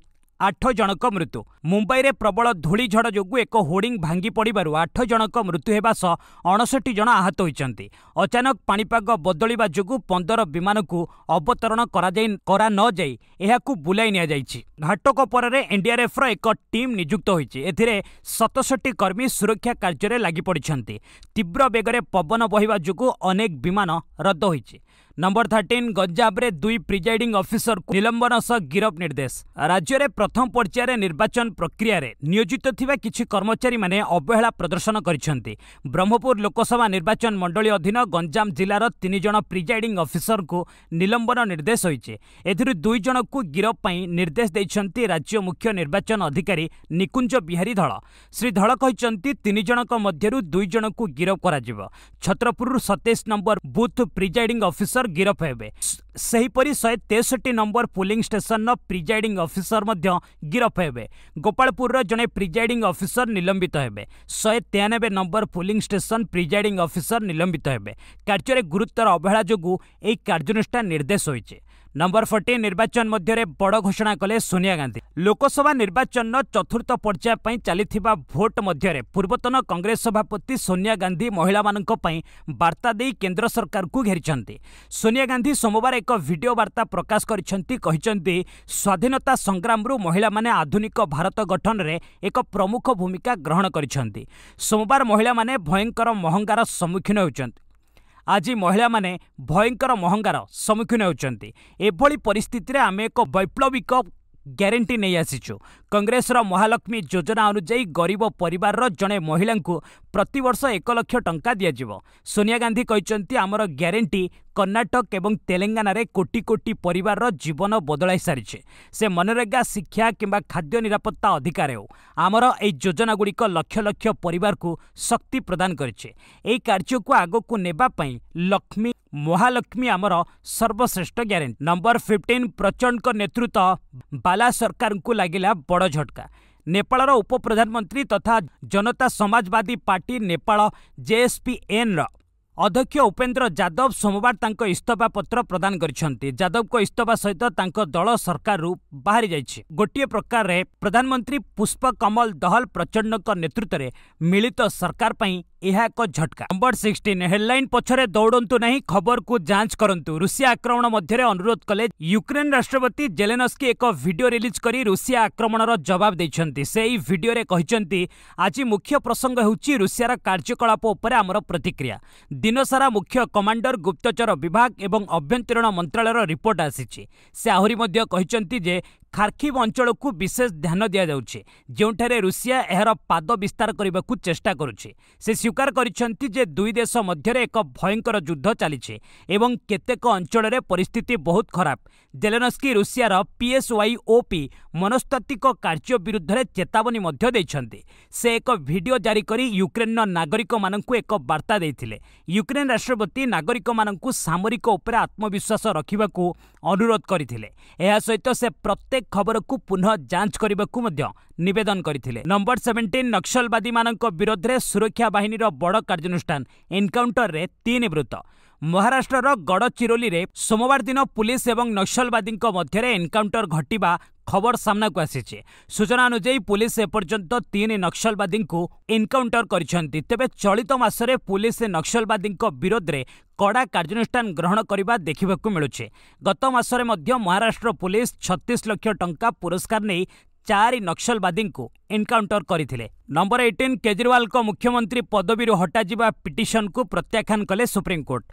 ଆଠ ଜଣଙ୍କ ମୃତ୍ୟୁ ମୁମ୍ବାଇରେ ପ୍ରବଳ ଧୂଳିଝଡ଼ ଯୋଗୁଁ ଏକ ହୋର୍ଡିଂ ଭାଙ୍ଗି ପଡ଼ିବାରୁ ଆଠ ଜଣଙ୍କ ମୃତ୍ୟୁ ହେବା ସହ ଅଣଷଠି ଜଣ ଆହତ ହୋଇଛନ୍ତି ଅଚାନକ ପାଣିପାଗ ବଦଳିବା ଯୋଗୁଁ ପନ୍ଦର ବିମାନକୁ ଅବତରଣ କରାଯାଇ କରା ନଯାଇ ଏହାକୁ ବୁଲାଇ ନିଆଯାଇଛି ଘାଟକୋପରରେ ଏନ୍ଡିଆର୍ଏଫ୍ର ଏକ ଟିମ୍ ନିଯୁକ୍ତ ହୋଇଛି ଏଥିରେ ସତଷଠି କର୍ମୀ ସୁରକ୍ଷା କାର୍ଯ୍ୟରେ ଲାଗିପଡ଼ିଛନ୍ତି ତୀବ୍ର ବେଗରେ ପବନ ବହିବା ଯୋଗୁଁ ଅନେକ ବିମାନ ରଦ୍ଦ ହୋଇଛି ନମ୍ବର ଥାର୍ଟିନ୍ ଗଞ୍ଜାମରେ ଦୁଇ ପ୍ରିଜାଇଡିଂ ଅଫିସରକୁ ନିଲମ୍ବନ ସହ ଗିରଫ ନିର୍ଦ୍ଦେଶ ରାଜ୍ୟରେ ପ୍ରଥମ ପର୍ଯ୍ୟାୟରେ ନିର୍ବାଚନ ପ୍ରକ୍ରିୟାରେ ନିୟୋଜିତ ଥିବା କିଛି କର୍ମଚାରୀମାନେ ଅବହେଳା ପ୍ରଦର୍ଶନ କରିଛନ୍ତି ବ୍ରହ୍ମପୁର ଲୋକସଭା ନିର୍ବାଚନ ମଣ୍ଡଳୀ ଅଧୀନ ଗଞ୍ଜାମ ଜିଲ୍ଲାର ତିନି ଜଣ ପ୍ରିଜାଇଡିଂ ଅଫିସରଙ୍କୁ ନିଲମ୍ବନ ନିର୍ଦ୍ଦେଶ ହୋଇଛି ଏଥିରୁ ଦୁଇ ଜଣଙ୍କୁ ଗିରଫ ପାଇଁ ନିର୍ଦ୍ଦେଶ ଦେଇଛନ୍ତି ରାଜ୍ୟ ମୁଖ୍ୟ ନିର୍ବାଚନ ଅଧିକାରୀ ନିକୁଞ୍ଜ ବିହାରୀ ଧଳ ଶ୍ରୀ ଧଳ କହିଛନ୍ତି ତିନି ଜଣଙ୍କ ମଧ୍ୟରୁ ଦୁଇ ଜଣଙ୍କୁ ଗିରଫ କରାଯିବ ଛତ୍ରପୁରରୁ ସତେଇଶ number booth presiding officer officer ଗିରଫ ହେବେ ସେହିପରି ଶହେ ତେଷଠି ନମ୍ବର ପୁଲିଂ ଷ୍ଟେସନର ପ୍ରିଜାଇଡିଂ ଅଫିସର ମଧ୍ୟ ଗିରଫ ହେବେ ଗୋପାଳପୁରର ଜଣେ ପ୍ରିଜାଇଡିଂ ଅଫିସର ନିଲମ୍ବିତ ହେବେ ଶହେ ତେୟାନବେ number polling station presiding officer ନିଲମ୍ବିତ ହେବେ କାର୍ଯ୍ୟରେ ଗୁରୁତ୍ୱର ଅବହେଳା ଯୋଗୁଁ ଏହି କାର୍ଯ୍ୟାନୁଷ୍ଠାନ ନିର୍ଦ୍ଦେଶ ହୋଇଛି ନମ୍ବର ଫୋର୍ଟିନ୍ ନିର୍ବାଚନ ମଧ୍ୟରେ ବଡ଼ ଘୋଷଣା କଲେ ସୋନିଆ ଗାନ୍ଧୀ ଲୋକସଭା ନିର୍ବାଚନର ଚତୁର୍ଥ ପର୍ଯ୍ୟାୟ ପାଇଁ ଚାଲିଥିବା ଭୋଟ୍ ମଧ୍ୟରେ ପୂର୍ବତନ କଂଗ୍ରେସ ସଭାପତି ସୋନିଆ ଗାନ୍ଧୀ ମହିଳାମାନଙ୍କ ପାଇଁ ବାର୍ତ୍ତା ଦେଇ କେନ୍ଦ୍ର ସରକାରଙ୍କୁ ଘେରିଛନ୍ତି ସୋନିଆ ଗାନ୍ଧୀ ସୋମବାର ଏକ ଭିଡ଼ିଓ ବାର୍ତ୍ତା ପ୍ରକାଶ କରିଛନ୍ତି କହିଛନ୍ତି ସ୍ୱାଧୀନତା ସଂଗ୍ରାମରୁ ମହିଳାମାନେ ଆଧୁନିକ ଭାରତ ଗଠନରେ ଏକ ପ୍ରମୁଖ ଭୂମିକା ଗ୍ରହଣ କରିଛନ୍ତି ସୋମବାର ମହିଳାମାନେ ଭୟଙ୍କର ମହଙ୍ଗାର ସମ୍ମୁଖୀନ ହେଉଛନ୍ତି ଆଜି ମହିଳାମାନେ ଭୟଙ୍କର ମହଙ୍ଗାର ସମ୍ମୁଖୀନ ହେଉଛନ୍ତି ଏଭଳି ପରିସ୍ଥିତିରେ ଆମେ ଏକ ବୈପ୍ଳବିକ ଗ୍ୟାରେଣ୍ଟି ନେଇ ଆସିଛୁ କଂଗ୍ରେସର ମହାଲକ୍ଷ୍ମୀ ଯୋଜନା ଅନୁଯାୟୀ ଗରିବ ପରିବାରର ଜଣେ ମହିଳାଙ୍କୁ ପ୍ରତିବର୍ଷ ଏକ ଲକ୍ଷ ଟଙ୍କା ଦିଆଯିବ ସୋନିଆ ଗାନ୍ଧୀ କହିଛନ୍ତି ଆମର ଗ୍ୟାରେଣ୍ଟି କର୍ଣ୍ଣାଟକ ଏବଂ ତେଲେଙ୍ଗାନାରେ କୋଟି କୋଟି ପରିବାରର ଜୀବନ ବଦଳାଇ ସାରିଛି ସେ ମନରେଗା ଶିକ୍ଷା କିମ୍ବା ଖାଦ୍ୟ ନିରାପତ୍ତା ଅଧିକାର ହେଉ ଆମର ଏହି ଯୋଜନାଗୁଡ଼ିକ ଲକ୍ଷ ଲକ୍ଷ ପରିବାରକୁ ଶକ୍ତି ପ୍ରଦାନ କରିଛି ଏହି କାର୍ଯ୍ୟକୁ ଆଗକୁ ନେବା ପାଇଁ ଲକ୍ଷ୍ମୀ ମହାଲକ୍ଷ୍ମୀ ଆମର ସର୍ବଶ୍ରେଷ୍ଠ ଗ୍ୟାରେଣ୍ଟି ନମ୍ବର ଫିଫ୍ଟିନ୍ ପ୍ରଚଣ୍ଡଙ୍କ ନେତୃତ୍ୱ ବାଲା ସରକାରଙ୍କୁ ଲାଗିଲା ବଡ଼ ଝଟକା ନେପାଳର ଉପପ୍ରଧାନମନ୍ତ୍ରୀ ତଥା ଜନତା ସମାଜବାଦୀ ପାର୍ଟି ନେପାଳ ଜେଏସ୍ପିଏନ୍ର ଅଧ୍ୟକ୍ଷ ଉପେନ୍ଦ୍ର ଯାଦବ ସୋମବାର ତାଙ୍କ ଇସ୍ତଫା ପତ୍ର ପ୍ରଦାନ କରିଛନ୍ତି ଯାଦବଙ୍କ ଇସ୍ତଫା ସହିତ ତାଙ୍କ ଦଳ ସରକାରରୁ ବାହାରି ଯାଇଛି ଗୋଟିଏ ପ୍ରକାରରେ ପ୍ରଧାନମନ୍ତ୍ରୀ ପୁଷ୍ପକମଲ ଦହଲ ପ୍ରଚଣ୍ଡଙ୍କ ନେତୃତ୍ୱରେ ମିଳିତ ସରକାର ପାଇଁ ଏହା ଏକ ଝଟକା ନମ୍ବର ସିକ୍ସଟିନ୍ ହେଡ୍ଲାଇନ୍ ପଛରେ ଦୌଡ଼ନ୍ତୁ ନାହିଁ ଖବରକୁ ଯାଞ୍ଚ କରନ୍ତୁ ରୁଷିଆ ଆକ୍ରମଣ ମଧ୍ୟରେ ଅନୁରୋଧ କଲେ ୟୁକ୍ରେନ୍ ରାଷ୍ଟ୍ରପତି ଜେଲେନସ୍କି ଏକ ଭିଡିଓ ରିଲିଜ୍ କରି ରୁଷିଆ ଆକ୍ରମଣର ଜବାବ ଦେଇଛନ୍ତି ସେହି ଭିଡିଓରେ କହିଛନ୍ତି ଆଜି ମୁଖ୍ୟ ପ୍ରସଙ୍ଗ ହେଉଛି ରୁଷିଆର କାର୍ଯ୍ୟକଳାପ ଉପରେ ଆମର ପ୍ରତିକ୍ରିୟା ଦିନସାରା ମୁଖ୍ୟ କମାଣ୍ଡର ଗୁପ୍ତଚର ବିଭାଗ ଏବଂ ଆଭ୍ୟନ୍ତରୀଣ ମନ୍ତ୍ରାଳୟର ରିପୋର୍ଟ ଆସିଛି ସେ ଆହୁରି ମଧ୍ୟ କହିଛନ୍ତି ଯେ ଖାର୍କିଭ ଅଞ୍ଚଳକୁ ବିଶେଷ ଧ୍ୟାନ ଦିଆଯାଉଛି ଯେଉଁଠାରେ ରୁଷିଆ ଏହାର ପାଦ ବିସ୍ତାର କରିବାକୁ ଚେଷ୍ଟା କରୁଛି ସେ ସ୍ୱୀକାର କରିଛନ୍ତି ଯେ ଦୁଇ ଦେଶ ମଧ୍ୟରେ ଏକ ଭୟଙ୍କର ଯୁଦ୍ଧ ଚାଲିଛି ଏବଂ କେତେକ ଅଞ୍ଚଳରେ ପରିସ୍ଥିତି ବହୁତ ଖରାପ ଜେଲେନସ୍କି ରୁଷିଆର ପିଏସ୍ୱାଇ ଓପି ମନସ୍ତାତ୍ତ୍ୱିକ କାର୍ଯ୍ୟ ବିରୁଦ୍ଧରେ ଚେତାବନୀ ମଧ୍ୟ ଦେଇଛନ୍ତି ସେ ଏକ ଭିଡିଓ ଜାରି କରି ୟୁକ୍ରେନ୍ର ନାଗରିକମାନଙ୍କୁ ଏକ ବାର୍ତ୍ତା ଦେଇଥିଲେ ୟୁକ୍ରେନ୍ ରାଷ୍ଟ୍ରପତି ନାଗରିକମାନଙ୍କୁ ସାମରିକ ଉପରେ ଆତ୍ମବିଶ୍ୱାସ ରଖିବାକୁ ଅନୁରୋଧ କରିଥିଲେ ଏହା ସହିତ ସେ ପ୍ରତ୍ୟେକ ଖବରକୁ ପୁନଃ ଯାଞ୍ଚ କରିବାକୁ ମଧ୍ୟ ନିବେଦନ କରିଥିଲେ ନମ୍ବର ସେଭେଣ୍ଟିନ୍ ନକ୍ସଲବାଦୀମାନଙ୍କ ବିରୋଧରେ ସୁରକ୍ଷା ବାହିନୀର ବଡ଼ କାର୍ଯ୍ୟାନୁଷ୍ଠାନ ଏନ୍କାଉଣ୍ଟରରେ ତିନି ବୃତ୍ତ ମହାରାଷ୍ଟ୍ରର ଗଡ଼ଚିରୋଲିରେ ସୋମବାର ଦିନ ପୁଲିସ୍ ଏବଂ ନକ୍ସଲବାଦୀଙ୍କ ମଧ୍ୟରେ ଏନ୍କାଉଣ୍ଟର ଘଟିବା ଖବର ସାମ୍ନାକୁ ଆସିଛି ସୂଚନା ଅନୁଯାୟୀ ପୁଲିସ୍ ଏପର୍ଯ୍ୟନ୍ତ ତିନି ନକ୍ସଲବାଦୀଙ୍କୁ ଏନ୍କାଉଣ୍ଟର କରିଛନ୍ତି ତେବେ ଚଳିତ ମାସରେ ପୁଲିସ୍ ନକ୍ସଲବାଦୀଙ୍କ ବିରୋଧରେ କଡ଼ା କାର୍ଯ୍ୟାନୁଷ୍ଠାନ ଗ୍ରହଣ କରିବା ଦେଖିବାକୁ ମିଳୁଛି ଗତ ମାସରେ ମଧ୍ୟ ମହାରାଷ୍ଟ୍ର ପୁଲିସ୍ ଛତିଶ ଲକ୍ଷ ଟଙ୍କା ପୁରସ୍କାର ନେଇ ଚାରି ନକ୍ସଲବାଦୀଙ୍କୁ ଏନ୍କାଉଣ୍ଟର କରିଥିଲେ ନମ୍ବର ଏଇଟିନ୍ କେଜରିୱାଲଙ୍କ ମୁଖ୍ୟମନ୍ତ୍ରୀ ପଦବୀରୁ ହଟାଯିବା ପିଟିସନକୁ ପ୍ରତ୍ୟାଖ୍ୟାନ କଲେ ସୁପ୍ରିମକୋର୍ଟ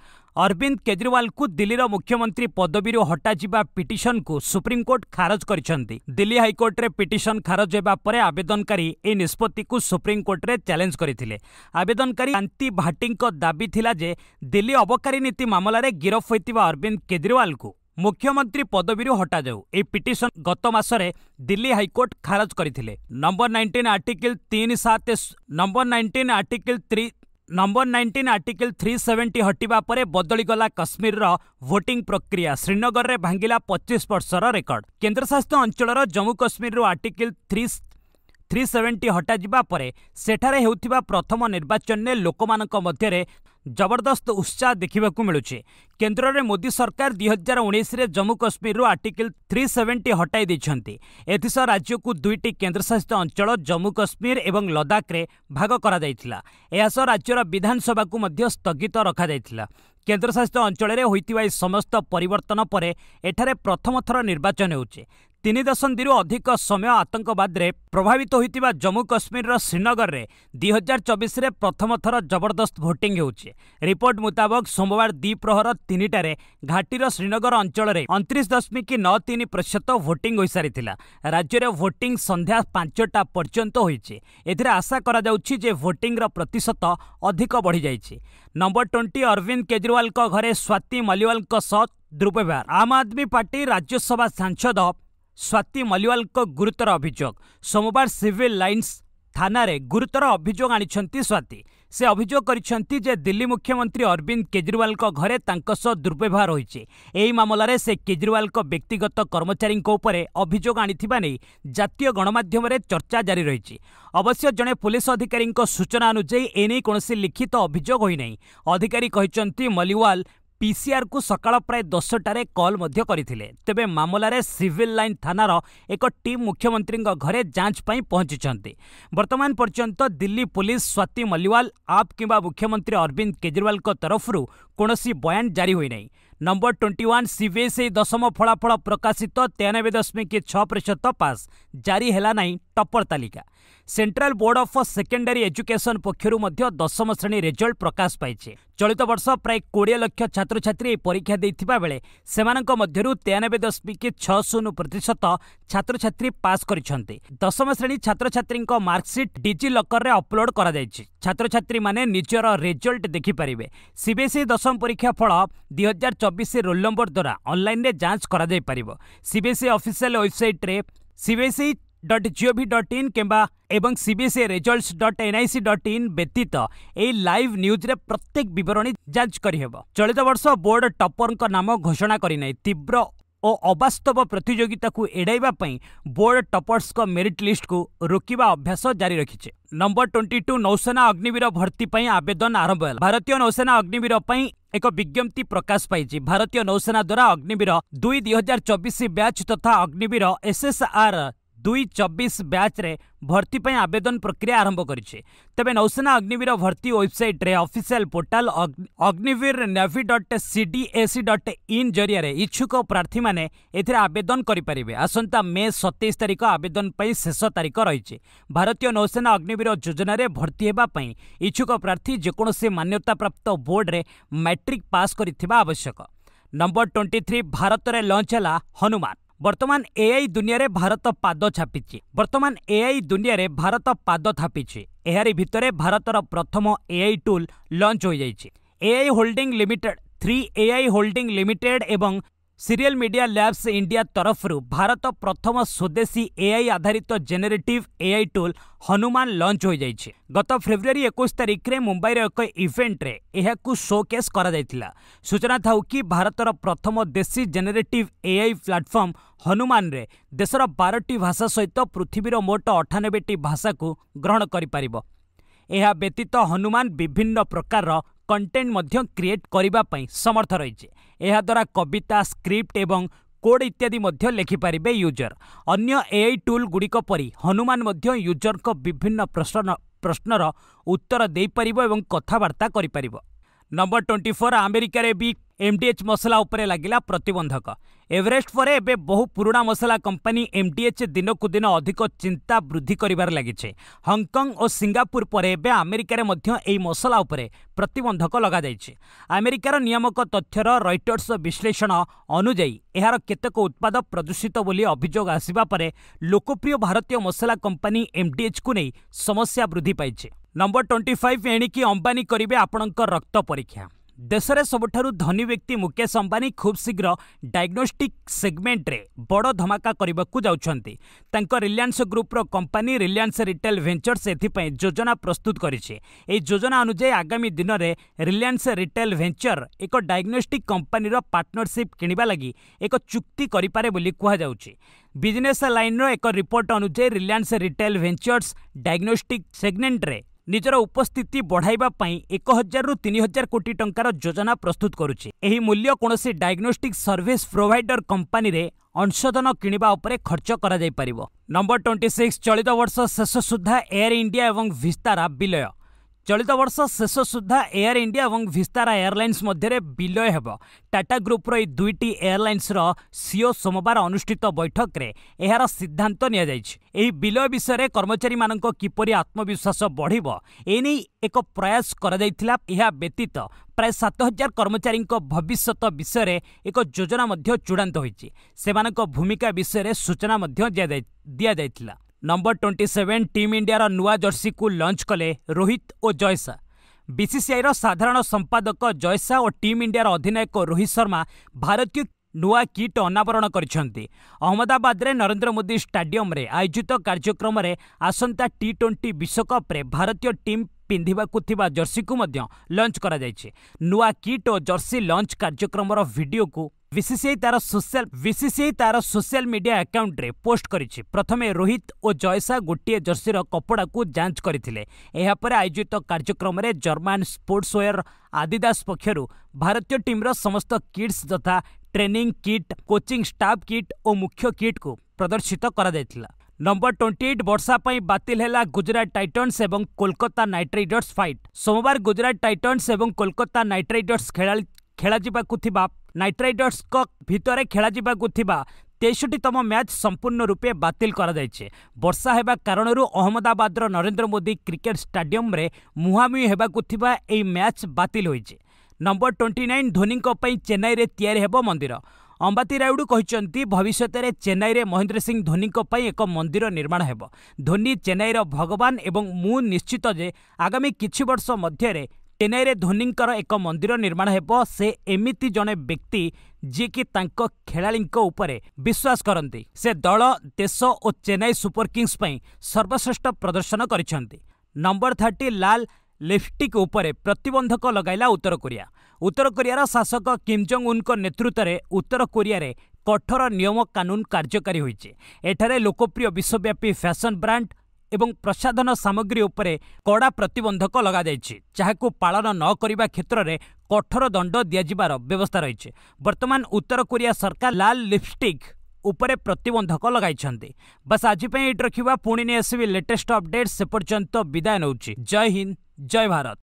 ଅରବିନ୍ଦ କେଜରିୱାଲଙ୍କୁ ଦିଲ୍ଲୀର ମୁଖ୍ୟମନ୍ତ୍ରୀ ପଦବୀରୁ ହଟାଯିବା ପିଟିସନକୁ ସୁପ୍ରିମକୋର୍ଟ ଖାରଜ କରିଛନ୍ତି ଦିଲ୍ଲୀ ହାଇକୋର୍ଟରେ ପିଟିସନ ଖାରଜ ହେବା ପରେ ଆବେଦନକାରୀ ଏହି ନିଷ୍ପତ୍ତିକୁ ସୁପ୍ରିମକୋର୍ଟରେ ଚ୍ୟାଲେଞ୍ଜ କରିଥିଲେ ଆବେଦନକାରୀ କାନ୍ତି ଭାଟିଙ୍କ ଦାବି ଥିଲା ଯେ ଦିଲ୍ଲୀ ଅବକାରୀ ନୀତି ମାମଲାରେ ଗିରଫ ହୋଇଥିବା ଅରବିନ୍ଦ କେଜରିୱାଲଙ୍କୁ ମୁଖ୍ୟମନ୍ତ୍ରୀ ପଦବୀରୁ ହଟାଯାଉ ଏହି ପିଟିସନ ଗତ ମାସରେ ଦିଲ୍ଲୀ ହାଇକୋର୍ଟ ଖାରଜ କରିଥିଲେ ନମ୍ବର ନାଇଣ୍ଟିନ୍ ଆର୍ଟିକିଲ୍ ତିନି ସାତ number nineteen article three number nineteen article three seventy ହଟିବା ପରେ ବଦଳିଗଲା କାଶ୍ମୀରର ଭୋଟିଂ ପ୍ରକ୍ରିୟା ଶ୍ରୀନଗରରେ ଭାଙ୍ଗିଲା ପଚିଶ ବର୍ଷର ରେକର୍ଡ କେନ୍ଦ୍ରଶାସିତ ଅଞ୍ଚଳର ଜମ୍ମୁ କାଶ୍ମୀରରୁ ଆର୍ଟିକିଲ୍ ଥ୍ରୀ ଥ୍ରୀ ସେଭେଣ୍ଟି ହଟାଯିବା ପରେ ସେଠାରେ ହେଉଥିବା ପ୍ରଥମ ନିର୍ବାଚନରେ ଲୋକମାନଙ୍କ ମଧ୍ୟରେ ଜବରଦସ୍ତ ଉତ୍ସାହ ଦେଖିବାକୁ ମିଳୁଛି କେନ୍ଦ୍ରରେ ମୋଦି ସରକାର ଦୁଇ ହଜାର ଉଣେଇଶରେ ଜମ୍ମୁ କାଶ୍ମୀରରୁ ଆର୍ଟିକଲ୍ ଥ୍ରୀ ସେଭେଣ୍ଟି ହଟାଇ ଦେଇଛନ୍ତି ଏଥିସହ ରାଜ୍ୟକୁ ଦୁଇଟି କେନ୍ଦ୍ରଶାସିତ ଅଞ୍ଚଳ ଜମ୍ମୁ କାଶ୍ମୀର ଏବଂ ଲଦାଖରେ ଭାଗ କରାଯାଇଥିଲା ଏହାସହ ରାଜ୍ୟର ବିଧାନସଭାକୁ ମଧ୍ୟ ସ୍ଥଗିତ ରଖାଯାଇଥିଲା କେନ୍ଦ୍ରଶାସିତ ଅଞ୍ଚଳରେ ହୋଇଥିବା ଏହି ସମସ୍ତ ପରିବର୍ତ୍ତନ ପରେ ଏଠାରେ ପ୍ରଥମ ଥର ନିର୍ବାଚନ ହେଉଛି ତିନି ଦଶନ୍ଧିରୁ ଅଧିକ ସମୟ ଆତଙ୍କବାଦରେ ପ୍ରଭାବିତ ହୋଇଥିବା ଜମ୍ମୁ କାଶ୍ମୀରର ଶ୍ରୀନଗରରେ ଦୁଇ ହଜାର ଚବିଶରେ ପ୍ରଥମ ଥର ଜବରଦସ୍ତ ଭୋଟିଂ ହେଉଛି ରିପୋର୍ଟ ମୁତାବକ ସୋମବାର ଦ୍ୱିପ୍ରହର ତିନିଟାରେ ଘାଟିର ଶ୍ରୀନଗର ଅଞ୍ଚଳରେ ଅଣତିରିଶ ଦଶମିକ ନଅ ତିନି ପ୍ରତିଶତ ଭୋଟିଂ ହୋଇସାରିଥିଲା ରାଜ୍ୟରେ ଭୋଟିଂ ସନ୍ଧ୍ୟା ପାଞ୍ଚଟା ପର୍ଯ୍ୟନ୍ତ ହୋଇଛି ଏଥିରେ ଆଶା କରାଯାଉଛି ଯେ ଭୋଟିଂର ପ୍ରତିଶତ ଅଧିକ ବଢ଼ିଯାଇଛି ନମ୍ବର ଟ୍ୱେଣ୍ଟି ଅରବିନ୍ଦ କେଜରିୱାଲଙ୍କ ଘରେ ସ୍ୱାତି ମଲିୱାଲଙ୍କ ସହ ଦୁର୍ବ୍ୟବହାର ଆମ୍ ଆଦମୀ ପାର୍ଟି ରାଜ୍ୟସଭା ସାଂସଦ ସ୍ୱାତି ମଲିୱାଲଙ୍କ ଗୁରୁତର ଅଭିଯୋଗ ସୋମବାର ସିଭିଲ ଲାଇନ୍ସ ଥାନାରେ ଗୁରୁତର ଅଭିଯୋଗ ଆଣିଛନ୍ତି ସ୍ୱାତି ସେ ଅଭିଯୋଗ କରିଛନ୍ତି ଯେ ଦିଲ୍ଲୀ ମୁଖ୍ୟମନ୍ତ୍ରୀ ଅରବିନ୍ଦ କେଜରିୱାଲଙ୍କ ଘରେ ତାଙ୍କ ସହ ଦୁର୍ବ୍ୟବହାର ହୋଇଛି ଏହି ମାମଲାରେ ସେ କେଜରିୱାଲଙ୍କ ବ୍ୟକ୍ତିଗତ କର୍ମଚାରୀଙ୍କ ଉପରେ ଅଭିଯୋଗ ଆଣିଥିବା ନେଇ ଜାତୀୟ ଗଣମାଧ୍ୟମରେ ଚର୍ଚ୍ଚା ଜାରି ରହିଛି ଅବଶ୍ୟ ଜଣେ ପୁଲିସ ଅଧିକାରୀଙ୍କ ସୂଚନା ଅନୁଯାୟୀ ଏନେଇ କୌଣସି ଲିଖିତ ଅଭିଯୋଗ ହୋଇନାହିଁ ଅଧିକାରୀ କହିଛନ୍ତି ମଲିୱାଲ पीसीआर को सका प्राय दसटे कल करते तेज मामलें सिविल लाइन थानार एक टीम मुख्यमंत्री घरे जांच पहुंची वर्तमान पर्यंत दिल्ली पुलिस स्वाति मल्लिवाल आप कि मुख्यमंत्री अरविंद केजरीवाल तरफ कौन बयान जारी होना नंबर ट्वेंटी वन सीबीएसई दशम फलाफल प्रकाशित तेयानबे दशमिक छ प्रतिशत पास जारी है ତପରତାଲିକା central board of secondary education ପକ୍ଷରୁ ମଧ୍ୟ ଦଶମ ଶ୍ରେଣୀ ରେଜଲ୍ଟ ପ୍ରକାଶ ପାଇଛି ଚଳିତ ବର୍ଷ ପ୍ରାୟ କୋଡ଼ିଏ ଲକ୍ଷ ଛାତ୍ରଛାତ୍ରୀ ଏହି ପରୀକ୍ଷା ଦେଇଥିବା ବେଳେ ସେମାନଙ୍କ ମଧ୍ୟରୁ ତେୟାନବେ ଦଶମିକ ଛଅ ଶୂନ ପ୍ରତିଶତ ଛାତ୍ରଛାତ୍ରୀ ପାସ୍ କରିଛନ୍ତି ଦଶମ ଶ୍ରେଣୀ ଛାତ୍ରଛାତ୍ରୀଙ୍କ ମାର୍କସିଟ୍ ଡିଜି ଲକର୍ରେ ଅପଲୋଡ୍ କରାଯାଇଛି ଛାତ୍ରଛାତ୍ରୀମାନେ ନିଜର ରେଜଲ୍ଟ ଦେଖିପାରିବେ ସିବିଏସ୍ଇ ଦଶମ ପରୀକ୍ଷା ଫଳ ଦୁଇ ହଜାର ଚବିଶ ରୋଲ୍ ନମ୍ବର ଦ୍ୱାରା ଅନଲାଇନ୍ରେ ଯାଞ୍ଚ କରାଯାଇପାରିବ ସିବିଏସ୍ଇ ଅଫିସିଆଲ ୱେବସାଇଟ୍ରେ CBSE dot gov dot in কিংবা এবং CBSE results dot NIC dot in ব্যতীত এই লাইভ নিউজরে প্রত্যেক বিবরণী যাঞ্চ করিহেব চলিত বর্ষ বোর্ড টপরଙ୍କ নাম ঘোষণা করিনাହିଁ তীব্র ଓ ଅବାସ୍ତବ ପ୍ରତିଯୋଗିତାକୁ ଏଡ଼ାଇବା ପାଇଁ ବୋର୍ଡ ଟପର୍ସଙ୍କ ମେରିଟ୍ ଲିଷ୍ଟକୁ ରୋକିବା ଅଭ୍ୟାସ ଜାରି ରଖିଛି ନମ୍ବର ଟ୍ୱେଣ୍ଟି ଟୁ ନୌସେନା ଅଗ୍ନିବୀର ଭର୍ତ୍ତି ପାଇଁ ଆବେଦନ ଆରମ୍ଭ ହେଲା ଭାରତୀୟ ନୌସେନା ଅଗ୍ନିବୀର ପାଇଁ ଏକ ବିଜ୍ଞପ୍ତି ପ୍ରକାଶ ପାଇଛି ଭାରତୀୟ ନୌସେନା ଦ୍ୱାରା ଅଗ୍ନିବୀର ଦୁଇ ଦୁଇ ହଜାର ଚବିଶ ବ୍ୟାଚ୍ ତଥା ଅଗ୍ନିବୀର ଏସ୍ଏସ୍ଆର୍ ଦୁଇ ଚବିଶ ବ୍ୟାଚ୍ରେ ଭର୍ତ୍ତି ପାଇଁ ଆବେଦନ ପ୍ରକ୍ରିୟା ଆରମ୍ଭ କରିଛି ତେବେ ନୌସେନା ଅଗ୍ନିବୀର ଭର୍ତ୍ତି ୱେବସାଇଟ୍ରେ official portal Agniveer navy dot C D AC dot in ଜରିଆରେ ଇଚ୍ଛୁକ ପ୍ରାର୍ଥୀମାନେ ଏଥିରେ ଆବେଦନ କରିପାରିବେ ଆସନ୍ତା ମେ ସତେଇଶ ତାରିଖ ଆବେଦନ ପାଇଁ ଶେଷ ତାରିଖ ରହିଛି ଭାରତୀୟ ନୌସେନା ଅଗ୍ନିବୀର ଯୋଜନାରେ ଭର୍ତ୍ତି ହେବା ପାଇଁ ଇଚ୍ଛୁକ ପ୍ରାର୍ଥୀ ଯେକୌଣସି ମାନ୍ୟତାପ୍ରାପ୍ତ ବୋର୍ଡରେ ମ୍ୟାଟ୍ରିକ୍ ପାସ୍ କରିଥିବା ଆବଶ୍ୟକ ନମ୍ବର ଟ୍ୱେଣ୍ଟି ଥ୍ରୀ ଭାରତରେ ଲଞ୍ଚ ହେଲା ହନୁମାନ ବର୍ତ୍ତମାନ ଏଆଇ ଦୁନିଆରେ ଭାରତ ପାଦ ଛାପିଛି ବର୍ତ୍ତମାନ ଏଆଇ ଦୁନିଆରେ ଭାରତ ପାଦ ଥାପିଛି ଏହାରି ଭିତରେ ଭାରତର ପ୍ରଥମ ଏଆଇ ଟୁଲ୍ ଲଞ୍ଚ ହୋଇଯାଇଛି AI holding limited three AI holding limited ଏବଂ ସିରିଏଲ୍ ମିଡିଆ ଲ୍ୟାବ୍ସ ଇଣ୍ଡିଆ ତରଫରୁ ଭାରତ ପ୍ରଥମ ସ୍ୱଦେଶୀ ଏଆଇ ଆଧାରିତ generative AI tool Hanuman launch ହୋଇଯାଇଛି ଗତ ଫେବୃଆରୀ ଏକୋଇଶ ତାରିଖରେ ମୁମ୍ବାଇର ଏକ ଇଭେଣ୍ଟରେ ଏହାକୁ ଶୋକେସ୍ କରାଯାଇଥିଲା ସୂଚନା ଥାଉ କି ଭାରତର ପ୍ରଥମ ଦେଶୀ ଜେନେରେଟିଭ୍ ଏଆଇ ପ୍ଲାଟଫର୍ମ ହନୁମାନରେ ଦେଶର ବାରଟି ଭାଷା ସହିତ ପୃଥିବୀର ମୋଟ ଅଠାନବେଟି ଭାଷାକୁ ଗ୍ରହଣ କରିପାରିବ ଏହା ବ୍ୟତୀତ ହନୁମାନ ବିଭିନ୍ନ ପ୍ରକାରର କଣ୍ଟେଣ୍ଟ ମଧ୍ୟ କ୍ରିଏଟ୍ କରିବା ପାଇଁ ସମର୍ଥ ରହିଛି ଏହାଦ୍ୱାରା କବିତା ସ୍କ୍ରିପ୍ଟ ଏବଂ କୋଡ଼ ଇତ୍ୟାଦି ମଧ୍ୟ ଲେଖିପାରିବେ ୟୁଜର୍ ଅନ୍ୟ ଏଆଇ ଟୁଲ୍ଗୁଡ଼ିକ ପରି ହନୁମାନ ମଧ୍ୟ ୟୁଜର୍ଙ୍କ ବିଭିନ୍ନ ପ୍ରଶ୍ନ ପ୍ରଶ୍ନର ଉତ୍ତର ଦେଇପାରିବ ଏବଂ କଥାବାର୍ତ୍ତା କରିପାରିବ ନମ୍ବର ଟ୍ୱେଣ୍ଟି ଫୋର୍ ଆମେରିକାରେ ବି ଏମ୍ଡିଏଚ୍ ମସଲା ଉପରେ ଲାଗିଲା ପ୍ରତିବନ୍ଧକ ଏଭରେଷ୍ଟ ପରେ ଏବେ ବହୁ ପୁରୁଣା ମସଲା କମ୍ପାନୀ ଏମ୍ଡିଏଚ୍ ଦିନକୁ ଦିନ ଅଧିକ ଚିନ୍ତା ବୃଦ୍ଧି କରିବାରେ ଲାଗିଛି ହଂକଂ ଓ ସିଙ୍ଗାପୁର ପରେ ଏବେ ଆମେରିକାରେ ମଧ୍ୟ ଏହି ମସଲା ଉପରେ ପ୍ରତିବନ୍ଧକ ଲଗାଯାଇଛି ଆମେରିକାର ନିୟାମକ ତଥ୍ୟର ରଇଟର୍ସ ବିଶ୍ଳେଷଣ ଅନୁଯାୟୀ ଏହାର କେତେକ ଉତ୍ପାଦ ପ୍ରଦୂଷିତ ବୋଲି ଅଭିଯୋଗ ଆସିବା ପରେ ଲୋକପ୍ରିୟ ଭାରତୀୟ ମସଲା କମ୍ପାନୀ ଏମ୍ଡିଏଚ୍କୁ ନେଇ ସମସ୍ୟା ବୃଦ୍ଧି ପାଇଛି ନମ୍ବର ଟ୍ୱେଣ୍ଟି ଫାଇଭ୍ ଏଣିକି ଅମ୍ବାନୀ କରିବେ ଆପଣଙ୍କ ରକ୍ତ ପରୀକ୍ଷା ଦେଶରେ ସବୁଠାରୁ ଧନୀ ବ୍ୟକ୍ତି ମୁକେଶ ଅମ୍ବାନୀ ଖୁବ୍ ଶୀଘ୍ର ଡାଇଗ୍ନୋଷ୍ଟିକ୍ ସେଗମେଣ୍ଟରେ ବଡ଼ ଧମାକା କରିବାକୁ ଯାଉଛନ୍ତି ତାଙ୍କ ରିଲିଆନ୍ସ ଗ୍ରୁପ୍ର କମ୍ପାନୀ ରିଲିଆନ୍ସ ରିଟେଲ୍ ଭେଞ୍ଚର୍ସ ଏଥିପାଇଁ ଯୋଜନା ପ୍ରସ୍ତୁତ କରିଛି ଏହି ଯୋଜନା ଅନୁଯାୟୀ ଆଗାମୀ ଦିନରେ ରିଲିଆନ୍ସ ରିଟେଲ୍ ଭେଞ୍ଚର୍ ଏକ ଡାଇଗ୍ନୋଷ୍ଟିକ୍ କମ୍ପାନୀର ପାର୍ଟନରସିପ୍ କିଣିବା ଲାଗି ଏକ ଚୁକ୍ତି କରିପାରେ ବୋଲି କୁହାଯାଉଛି ବିଜନେସ୍ ଲାଇନ୍ର ଏକ ରିପୋର୍ଟ ଅନୁଯାୟୀ ରିଲିଆନ୍ସ ରିଟେଲ୍ ଭେଞ୍ଚର୍ସ ଡାଇଗ୍ନୋଷ୍ଟିକ୍ ସେଗମେଣ୍ଟରେ ନିଜର ଉପସ୍ଥିତି ବଢ଼ାଇବା ପାଇଁ ଏକ ହଜାରରୁ ତିନି ହଜାର କୋଟି ଟଙ୍କାର ଯୋଜନା ପ୍ରସ୍ତୁତ କରୁଛି ଏହି ମୂଲ୍ୟ କୌଣସି ଡାଇଗ୍ନୋଷ୍ଟିକ୍ ସର୍ଭିସ୍ ପ୍ରୋଭାଇଡର କମ୍ପାନୀରେ ଅଂଶଧନ କିଣିବା ଉପରେ ଖର୍ଚ୍ଚ କରାଯାଇପାରିବ ନମ୍ବର ଟ୍ୱେଣ୍ଟି ସିକ୍ସ ଚଳିତ ବର୍ଷ ଶେଷ ସୁଦ୍ଧା ଏୟାର ଇଣ୍ଡିଆ ଏବଂ ଭିସ୍ତାରା ବିଲୟ ଚଳିତ ବର୍ଷ ଶେଷ ସୁଦ୍ଧା ଏୟାର ଇଣ୍ଡିଆ ଏବଂ ଭିସ୍ତାରା ଏୟାରଲାଇନ୍ସ ମଧ୍ୟରେ ବିଲୟ ହେବ ଟାଟା ଗ୍ରୁପ୍ର ଏହି ଦୁଇଟି ଏୟାରଲାଇନ୍ସର ସିଓ ସୋମବାର ଅନୁଷ୍ଠିତ ବୈଠକରେ ଏହାର ସିଦ୍ଧାନ୍ତ ନିଆଯାଇଛି ଏହି ବିଲୟ ବିଷୟରେ କର୍ମଚାରୀମାନଙ୍କ କିପରି ଆତ୍ମବିଶ୍ୱାସ ବଢ଼ିବ ଏନେଇ ଏକ ପ୍ରୟାସ କରାଯାଇଥିଲା ଏହା ବ୍ୟତୀତ ପ୍ରାୟ ସାତ ହଜାର କର୍ମଚାରୀଙ୍କ ଭବିଷ୍ୟତ ବିଷୟରେ ଏକ ଯୋଜନା ମଧ୍ୟ ଚୂଡ଼ାନ୍ତ ହୋଇଛି ସେମାନଙ୍କ ଭୂମିକା ବିଷୟରେ ସୂଚନା ମଧ୍ୟ ଦିଆଯାଇଥିଲା ନମ୍ବର ଟ୍ୱେଣ୍ଟି ସେଭେନ୍ ଟିମ୍ ଇଣ୍ଡିଆର ନୂଆ ଜର୍ସିକୁ ଲଞ୍ଚ କଲେ ରୋହିତ ଓ ଜୟସା ବିସିସିଆଇର ସାଧାରଣ ସମ୍ପାଦକ ଜୟସା ଓ ଟିମ୍ ଇଣ୍ଡିଆର ଅଧିନାୟକ ରୋହିତ ଶର୍ମା ଭାରତୀୟ ନୂଆ କିଟ୍ ଅନାବରଣ କରିଛନ୍ତି ଅହମ୍ମଦାବାଦରେ ନରେନ୍ଦ୍ର ମୋଦି ଷ୍ଟାଡିୟମରେ ଆୟୋଜିତ କାର୍ଯ୍ୟକ୍ରମରେ ଆସନ୍ତା ଟି ଟ୍ୱେଣ୍ଟି ବିଶ୍ୱକପ୍ରେ ଭାରତୀୟ ଟିମ୍ ପିନ୍ଧିବାକୁ ଥିବା ଜର୍ସିକୁ ମଧ୍ୟ ଲଞ୍ଚ କରାଯାଇଛି ନୂଆ କିଟ୍ ଓ ଜର୍ସି ଲଞ୍ଚ କାର୍ଯ୍ୟକ୍ରମର ଭିଡ଼ିଓକୁ বিসিসিআই তার সোশ্যাল বিসিসিআই তার সোশ্যাল মিডিয়া আকাউন্টে পোস্ট করেছে প্রথমে রোহিত ও জয়সা গোটিয়ে জর্সির কপড়াকু যাঞ্চ করে এরপরে আয়োজিত কার্যক্রমে জর্মান স্পোর্টসওয়ের আদিদাস পক্ষর ভারতীয় টিম্র সমস্ত কিটস যথা training kit coaching staff kit ও মুখ্য কিটকু প্রদর্শিত করা যাইতিলা নম্বর ଟ୍ୱେଣ୍ଟି ଏଇଟ୍ ବର୍ଷା ପାଇଁ ବାତିଲ ହେଲା ଗୁଜରାଟ ଟାଇଟନ୍ସ ଏବଂ କୋଲକାତା ନାଇଟ୍ ରାଇଡର୍ସ ଫାଇଟ୍ ସୋମବାର ଗୁଜରାଟ ଟାଇଟନ୍ସ ଏବଂ କୋଲକାତା ନାଇଟ୍ ରାଇଡର୍ସ ଖେଳାଳି ଖେଳାଯିବାକୁ ଥିବା ନାଇଟ୍ ରାଇଡର୍ସ କପ୍ ଭିତରେ ଖେଳାଯିବାକୁ ଥିବା ତେଷଠିତମ ମ୍ୟାଚ୍ ସମ୍ପୂର୍ଣ୍ଣ ରୂପେ ବାତିଲ କରାଯାଇଛି ବର୍ଷା ହେବା କାରଣରୁ ଅହମ୍ମଦାବାଦର ନରେନ୍ଦ୍ର ମୋଦି କ୍ରିକେଟ୍ ଷ୍ଟାଡିୟମ୍ରେ ମୁହାଁମୁହିଁ ହେବାକୁ ଥିବା ଏହି ମ୍ୟାଚ୍ ବାତିଲ ହୋଇଛି ନମ୍ବର ଟ୍ୱେଣ୍ଟି ନାଇନ୍ ଧୋନିଙ୍କ ପାଇଁ ଚେନ୍ନାଇରେ ତିଆରି ହେବ ମନ୍ଦିର ଅମ୍ବାତି ରାୟୁଡ଼ୁ କହିଛନ୍ତି ଭବିଷ୍ୟତରେ ଚେନ୍ନାଇରେ ମହେନ୍ଦ୍ର ସିଂ ଧୋନିଙ୍କ ପାଇଁ ଏକ ମନ୍ଦିର ନିର୍ମାଣ ହେବ ଧୋନି ଚେନ୍ନାଇର ଭଗବାନ ଏବଂ ମୁଁ ନିଶ୍ଚିତ ଯେ ଆଗାମୀ କିଛି ବର୍ଷ ମଧ୍ୟରେ ଚେନ୍ନାଇରେ ଧୋନିଙ୍କର ଏକ ମନ୍ଦିର ନିର୍ମାଣ ହେବ ସେ ଏମିତି ଜଣେ ବ୍ୟକ୍ତି ଯିଏକି ତାଙ୍କ ଖେଳାଳିଙ୍କ ଉପରେ ବିଶ୍ୱାସ କରନ୍ତି ସେ ଦଳ ଦେଶ ଓ ଚେନ୍ନାଇ ସୁପର କିଙ୍ଗସ୍ ପାଇଁ ସର୍ବଶ୍ରେଷ୍ଠ ପ୍ରଦର୍ଶନ କରିଛନ୍ତି ନମ୍ବର ଥାର୍ଟି ଲାଲ ଲିପଷ୍ଟିକ୍ ଉପରେ ପ୍ରତିବନ୍ଧକ ଲଗାଇଲା ଉତ୍ତର କୋରିଆ ଉତ୍ତର କୋରିଆର ଶାସକ କିମ୍ ଜଙ୍ଗ ଉନ୍ଙ୍କ ନେତୃତ୍ୱରେ ଉତ୍ତର କୋରିଆରେ କଠୋର ନିୟମ କାନୁନ କାର୍ଯ୍ୟକାରୀ ହୋଇଛି ଏଠାରେ ଲୋକପ୍ରିୟ ବିଶ୍ୱବ୍ୟାପୀ ଫ୍ୟାଶନ୍ ବ୍ରାଣ୍ଡ ଏବଂ ପ୍ରସାଧନ ସାମଗ୍ରୀ ଉପରେ କଡ଼ା ପ୍ରତିବନ୍ଧକ ଲଗାଯାଇଛି ଯାହାକୁ ପାଳନ ନ କରିବା କ୍ଷେତ୍ରରେ କଠୋର ଦଣ୍ଡ ଦିଆଯିବାର ବ୍ୟବସ୍ଥା ରହିଛି ବର୍ତ୍ତମାନ ଉତ୍ତର କୋରିଆ ସରକାର ଲାଲ ଲିପଷ୍ଟିକ୍ ଉପରେ ପ୍ରତିବନ୍ଧକ ଲଗାଇଛନ୍ତି ବାସ୍ ଆଜି ପାଇଁ ଏଇଠି ରଖିବା ପୁଣି ନେଇ ଆସିବି ଲେଟେଷ୍ଟ ଅପଡେଟ୍ ସେ ପର୍ଯ୍ୟନ୍ତ ବିଦାୟ ନେଉଛି ଜୟ ହିନ୍ଦ ଜୟ ଭାରତ